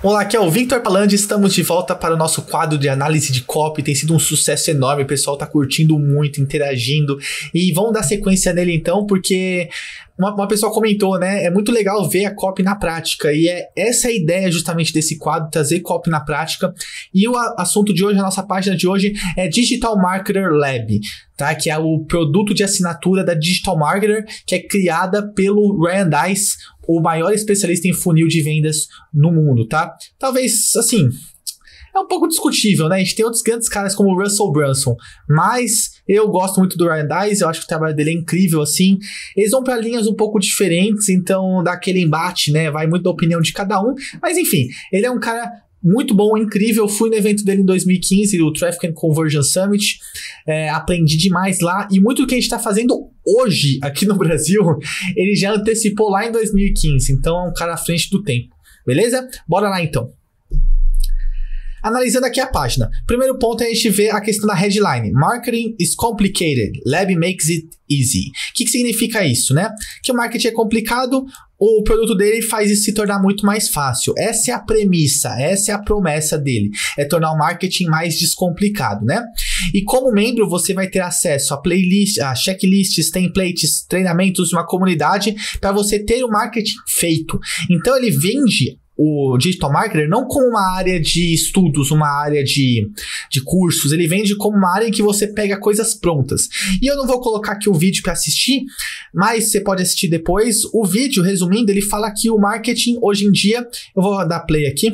Olá, aqui é o Victor Palandi, estamos de volta para o nosso quadro de análise de COP. Tem sido um sucesso enorme, o pessoal está curtindo muito, interagindo. E vamos dar sequência nele então, porque uma, uma, pessoa comentou, né? É muito legal ver a COP na prática. E é essa a ideia justamente desse quadro, trazer COP na prática. E o assunto de hoje, a nossa página de hoje é Digital Marketer Lab, tá? Que é o produto de assinatura da Digital Marketer, que é criada pelo Ryan Dice, o maior especialista em funil de vendas no mundo, tá? Talvez assim, é um pouco discutível, né? A gente tem outros grandes caras como o Russell Brunson, mas eu gosto muito do Ryan Dice, eu acho que o trabalho dele é incrível, assim. Eles vão para linhas um pouco diferentes, então dá aquele embate, né? Vai muito da opinião de cada um, mas enfim, ele é um cara muito bom, incrível. Fui no evento dele em 2015, o Traffic and Conversion Summit. É, aprendi demais lá. E muito do que a gente está fazendo hoje aqui no Brasil, ele já antecipou lá em 2015. Então é um cara à frente do tempo. Beleza? Bora lá então. Analisando aqui a página, primeiro ponto é a gente ver a questão da headline: Marketing is complicated, Lab makes it easy. O que, que significa isso, né? Que o marketing é complicado, o produto dele faz isso se tornar muito mais fácil. Essa é a premissa, essa é a promessa dele, é tornar o marketing mais descomplicado, né? E como membro, você vai ter acesso a playlists, a checklists, templates, treinamentos de uma comunidade para você ter o marketing feito. Então ele vende o digital marketer não como uma área de estudos, uma área de, de cursos, ele vende como uma área em que você pega coisas prontas. E eu não vou colocar aqui o vídeo para assistir, mas você pode assistir depois. O vídeo, resumindo, ele fala que o marketing hoje em dia, eu vou dar play aqui.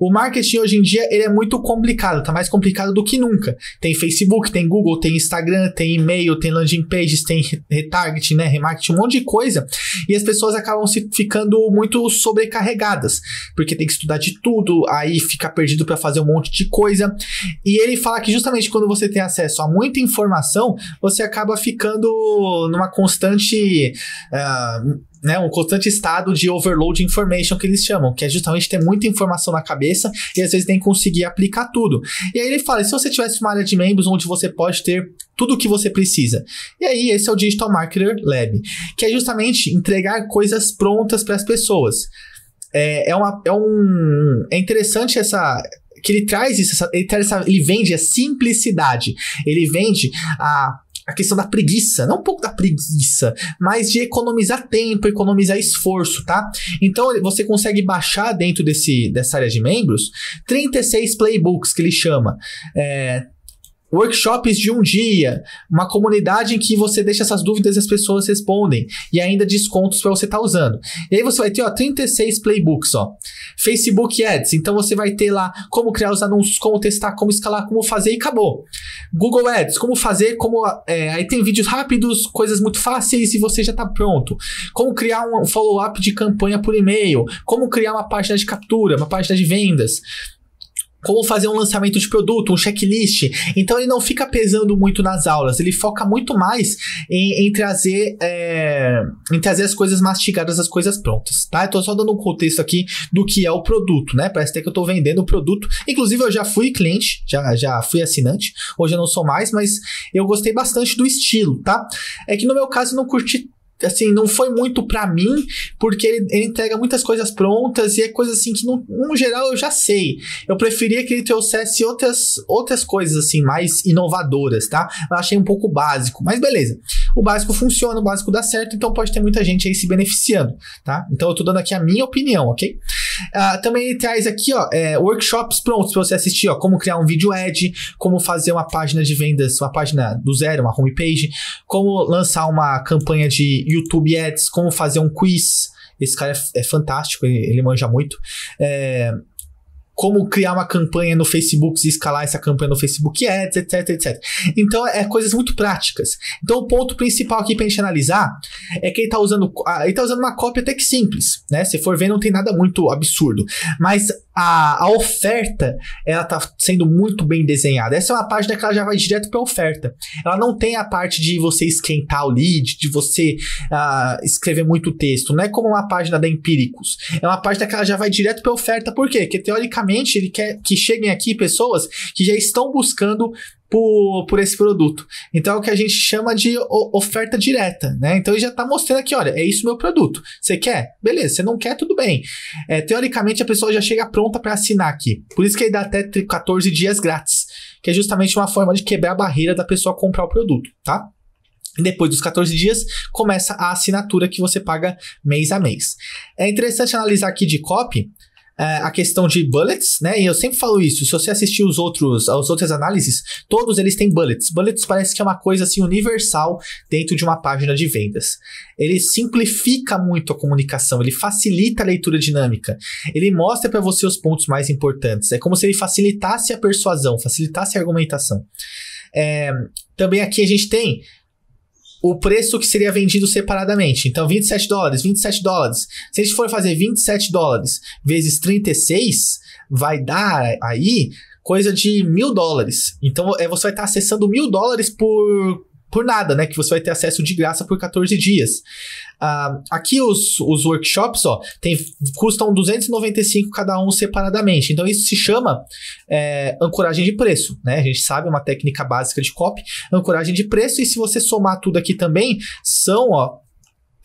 O marketing hoje em dia ele é muito complicado, tá mais complicado do que nunca. Tem Facebook, tem Google, tem Instagram, tem e-mail, tem landing pages, tem retargeting, né, remarketing, um monte de coisa. E as pessoas acabam se ficando muito sobrecarregadas, porque tem que estudar de tudo, aí fica perdido para fazer um monte de coisa. E ele fala que justamente quando você tem acesso a muita informação, você acaba ficando numa constante constante. Uh, né, um constante estado de overload information que eles chamam, que é justamente ter muita informação na cabeça e às vezes nem conseguir aplicar tudo. E aí ele fala: se você tivesse uma área de membros onde você pode ter tudo o que você precisa. E aí esse é o Digital Marketer Lab, que é justamente entregar coisas prontas para as pessoas. É, é, uma, é, um, é interessante essa, que ele traz isso, ele, traz essa, ele vende a simplicidade, ele vende a a questão da preguiça, não um pouco da preguiça, mas de economizar tempo, economizar esforço, tá? Então você consegue baixar dentro desse, dessa área de membros 36 playbooks que ele chama. É, workshops de um dia, uma comunidade em que você deixa essas dúvidas e as pessoas respondem, e ainda descontos para você estar tá usando. E aí você vai ter ó, 36 playbooks, ó. Facebook Ads, então você vai ter lá como criar os anúncios, como testar, como escalar, como fazer e acabou. Google Ads, como fazer, como é, aí tem vídeos rápidos, coisas muito fáceis e você já está pronto. Como criar um follow-up de campanha por e-mail, como criar uma página de captura, uma página de vendas como fazer um lançamento de produto, um checklist. Então ele não fica pesando muito nas aulas, ele foca muito mais em, em trazer é, em trazer as coisas mastigadas, as coisas prontas, tá? Estou só dando um contexto aqui do que é o produto, né? Parece até que eu tô vendendo o produto. Inclusive eu já fui cliente, já, já fui assinante, hoje eu não sou mais, mas eu gostei bastante do estilo, tá? É que no meu caso eu não curti assim, não foi muito para mim, porque ele, ele, entrega muitas coisas prontas e é coisa assim que, no, no geral, eu já sei. Eu preferia que ele trouxesse outras, outras coisas, assim, mais inovadoras, tá? Eu achei um pouco básico, mas beleza o básico funciona, o básico dá certo, então pode ter muita gente aí se beneficiando, tá? Então eu tô dando aqui a minha opinião, ok? Uh, também ele traz aqui, ó, é, workshops prontos para você assistir, ó, como criar um vídeo ad, como fazer uma página de vendas, uma página do zero, uma homepage, como lançar uma campanha de YouTube Ads, como fazer um quiz. Esse cara é, é fantástico, ele, ele manja muito. É, como criar uma campanha no Facebook e escalar essa campanha no Facebook Ads, etc, etc. Então, é coisas muito práticas. Então, o ponto principal aqui pra a gente analisar é que ele está usando, ah, ele tá usando uma cópia até que simples, né? Se for ver, não tem nada muito absurdo. Mas a, a oferta ela tá sendo muito bem desenhada. Essa é uma página que ela já vai direto para oferta. Ela não tem a parte de você esquentar o lead, de você uh, escrever muito texto. Não é como uma página da Empíricos. É uma página que ela já vai direto para oferta. Por quê? Porque teoricamente ele quer que cheguem aqui pessoas que já estão buscando por, por esse produto. Então é o que a gente chama de oferta direta, né? Então ele já está mostrando aqui, olha, é isso meu produto. Você quer? Beleza. Você não quer? Tudo bem. É, teoricamente a pessoa já chega pronta para assinar aqui. Por isso que ele dá até 14 dias grátis, que é justamente uma forma de quebrar a barreira da pessoa comprar o produto, tá? Depois dos 14 dias, começa a assinatura que você paga mês a mês. É interessante analisar aqui de copy é, a questão de bullets, né? E eu sempre falo isso. Se você assistir os outros, as outras análises, todos eles têm bullets. Bullets parece que é uma coisa assim universal dentro de uma página de vendas. Ele simplifica muito a comunicação, ele facilita a leitura dinâmica. Ele mostra para você os pontos mais importantes. É como se ele facilitasse a persuasão, facilitasse a argumentação. É, também aqui a gente tem o preço que seria vendido separadamente. Então, 27 dólares, 27 dólares. Se a gente for fazer 27 dólares vezes 36, vai dar aí coisa de mil dólares. Então, é, você vai estar acessando mil dólares por por nada, né? Que você vai ter acesso de graça por 14 dias. Uh, aqui os, os workshops, ó, tem, custam 295 cada um separadamente. Então isso se chama é, ancoragem de preço, né? A gente sabe é uma técnica básica de copy, ancoragem de preço. E se você somar tudo aqui também, são, ó,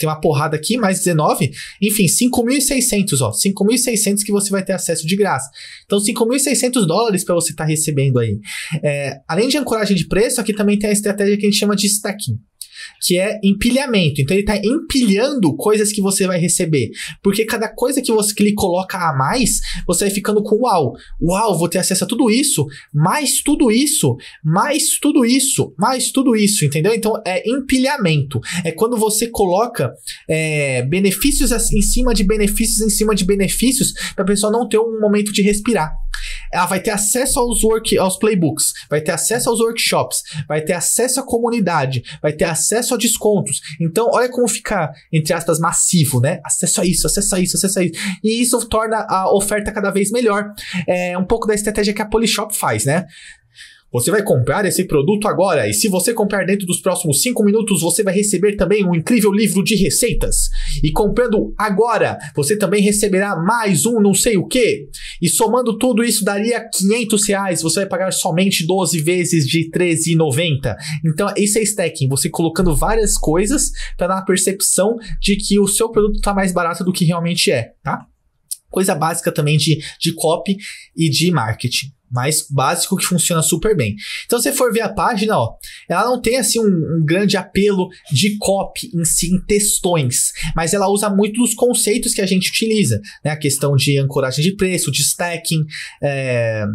tem uma porrada aqui, mais 19, enfim, 5.600, ó, 5.600 que você vai ter acesso de graça. Então, 5.600 dólares para você estar tá recebendo aí. É, além de ancoragem de preço, aqui também tem a estratégia que a gente chama de stacking que é empilhamento. Então ele está empilhando coisas que você vai receber. Porque cada coisa que você que ele coloca a mais, você vai ficando com uau. Uau, vou ter acesso a tudo isso, mais tudo isso, mais tudo isso, mais tudo isso, entendeu? Então é empilhamento. É quando você coloca é, benefícios em cima de benefícios em cima de benefícios para a pessoa não ter um momento de respirar ela vai ter acesso aos work, aos playbooks, vai ter acesso aos workshops, vai ter acesso à comunidade, vai ter acesso a descontos. Então, olha como fica, entre aspas, massivo, né? Acesso a isso, acesso a isso, acesso a isso. E isso torna a oferta cada vez melhor. É um pouco da estratégia que a Polishop faz, né? Você vai comprar esse produto agora e se você comprar dentro dos próximos 5 minutos, você vai receber também um incrível livro de receitas. E comprando agora, você também receberá mais um não sei o que. E somando tudo isso daria 500 reais, você vai pagar somente 12 vezes de 13,90. Então esse é stacking, você colocando várias coisas para dar a percepção de que o seu produto está mais barato do que realmente é, tá? Coisa básica também de, de copy e de marketing mais básico que funciona super bem. Então, se você for ver a página, ó, ela não tem assim um, um, grande apelo de copy em si, em textões, mas ela usa muito dos conceitos que a gente utiliza, né? A questão de ancoragem de preço, de stacking, é,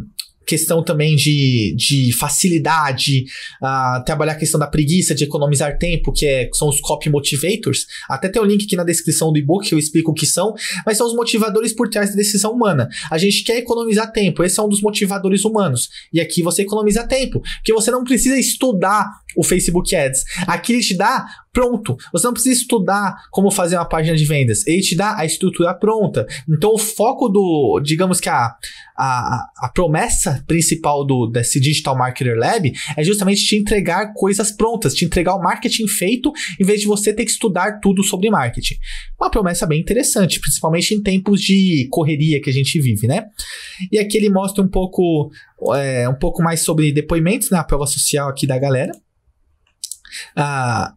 questão também de, de facilidade, uh, trabalhar a questão da preguiça, de economizar tempo, que é, são os copy motivators. Até tem um link aqui na descrição do e-book que eu explico o que são, mas são os motivadores por trás da decisão humana. A gente quer economizar tempo, esse é um dos motivadores humanos. E aqui você economiza tempo, porque você não precisa estudar o Facebook Ads. Aqui ele te dá pronto. Você não precisa estudar como fazer uma página de vendas. Ele te dá a estrutura pronta. Então o foco do, digamos que a, a, a promessa principal do desse Digital Marketer Lab é justamente te entregar coisas prontas, te entregar o marketing feito, em vez de você ter que estudar tudo sobre marketing. Uma promessa bem interessante, principalmente em tempos de correria que a gente vive, né? E aqui ele mostra um pouco, é, um pouco mais sobre depoimentos na né, prova social aqui da galera. Ah,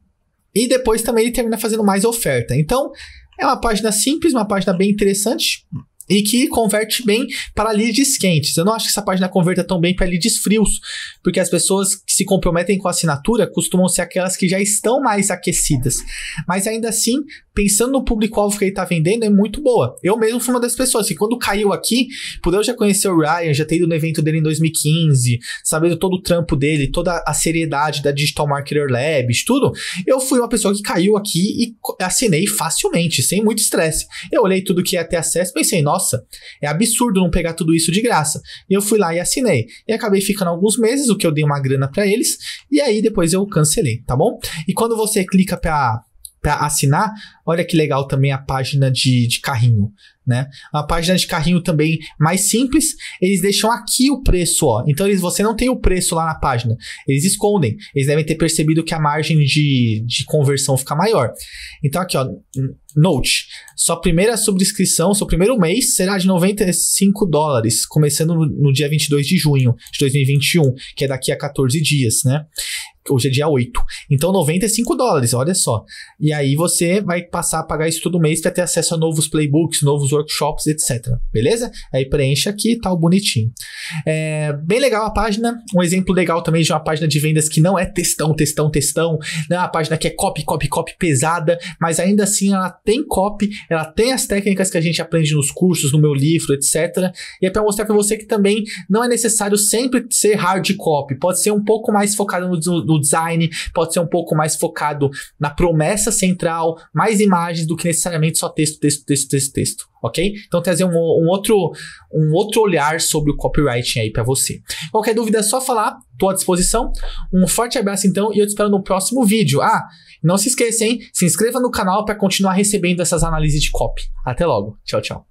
e depois também ele termina fazendo mais oferta. Então, é uma página simples, uma página bem interessante, e que converte bem para leads quentes. Eu não acho que essa página converta tão bem para leads frios, porque as pessoas que se comprometem com a assinatura costumam ser aquelas que já estão mais aquecidas. Mas ainda assim, pensando no público-alvo que ele está vendendo, é muito boa. Eu mesmo fui uma das pessoas que assim, quando caiu aqui, por eu já conhecer o Ryan, já ter ido no evento dele em 2015, sabendo todo o trampo dele, toda a seriedade da Digital Marketer Labs, tudo, eu fui uma pessoa que caiu aqui e assinei facilmente, sem muito estresse. Eu olhei tudo que ia ter acesso e pensei, nossa, é absurdo não pegar tudo isso de graça. E eu fui lá e assinei. E acabei ficando alguns meses, o que eu dei uma grana para eles, e aí depois eu cancelei, tá bom? E quando você clica para para assinar, olha que legal também a página de, de carrinho, né? A página de carrinho também mais simples, eles deixam aqui o preço, ó. Então eles, você não tem o preço lá na página, eles escondem. Eles devem ter percebido que a margem de, de conversão fica maior. Então aqui, ó, note, sua primeira subscrição, seu primeiro mês será de 95 dólares, começando no, no dia 22 de junho de 2021, que é daqui a 14 dias, né? hoje é dia 8. Então, 95 dólares, olha só. E aí você vai passar a pagar isso todo mês para ter acesso a novos playbooks, novos workshops, etc. Beleza? Aí preencha aqui e tá tal, bonitinho. É, bem legal a página. Um exemplo legal também de uma página de vendas que não é textão, textão, textão. Não é uma página que é copy, copy, copy pesada, mas ainda assim ela tem copy, ela tem as técnicas que a gente aprende nos cursos, no meu livro, etc. E é para mostrar para você que também não é necessário sempre ser hard copy. Pode ser um pouco mais focado no, no design pode ser um pouco mais focado na promessa central, mais imagens do que necessariamente só texto, texto, texto, texto, texto. Ok? Então trazer um, um outro, um outro olhar sobre o copywriting aí para você. Qualquer dúvida é só falar, tô à disposição. Um forte abraço então e eu te espero no próximo vídeo. Ah, não se esqueça, hein? Se inscreva no canal para continuar recebendo essas análises de copy. Até logo. Tchau, tchau.